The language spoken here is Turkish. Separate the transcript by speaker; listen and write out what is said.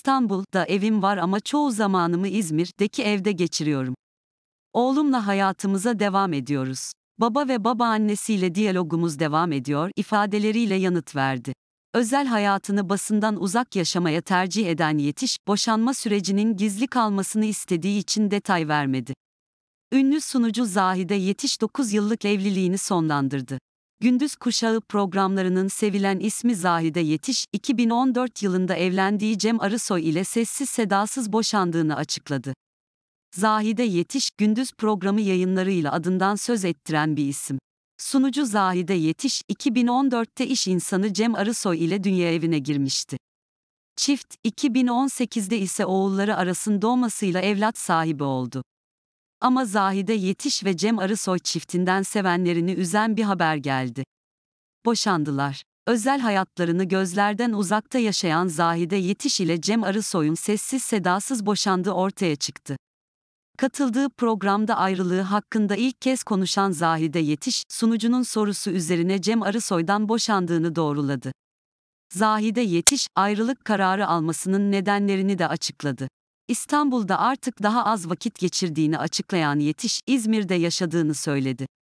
Speaker 1: İstanbul'da evim var ama çoğu zamanımı İzmir'deki evde geçiriyorum. Oğlumla hayatımıza devam ediyoruz. Baba ve babaannesiyle diyalogumuz devam ediyor ifadeleriyle yanıt verdi. Özel hayatını basından uzak yaşamaya tercih eden yetiş, boşanma sürecinin gizli kalmasını istediği için detay vermedi. Ünlü sunucu Zahide Yetiş 9 yıllık evliliğini sonlandırdı. Gündüz Kuşağı programlarının sevilen ismi Zahide Yetiş, 2014 yılında evlendiği Cem Arısoy ile sessiz sedasız boşandığını açıkladı. Zahide Yetiş, gündüz programı yayınlarıyla adından söz ettiren bir isim. Sunucu Zahide Yetiş, 2014'te iş insanı Cem Arısoy ile dünya evine girmişti. Çift, 2018'de ise oğulları Aras'ın doğmasıyla evlat sahibi oldu. Ama Zahide Yetiş ve Cem Arısoy çiftinden sevenlerini üzen bir haber geldi. Boşandılar. Özel hayatlarını gözlerden uzakta yaşayan Zahide Yetiş ile Cem Arısoy'un sessiz sedasız boşandığı ortaya çıktı. Katıldığı programda ayrılığı hakkında ilk kez konuşan Zahide Yetiş, sunucunun sorusu üzerine Cem Arısoy'dan boşandığını doğruladı. Zahide Yetiş, ayrılık kararı almasının nedenlerini de açıkladı. İstanbul'da artık daha az vakit geçirdiğini açıklayan Yetiş, İzmir'de yaşadığını söyledi.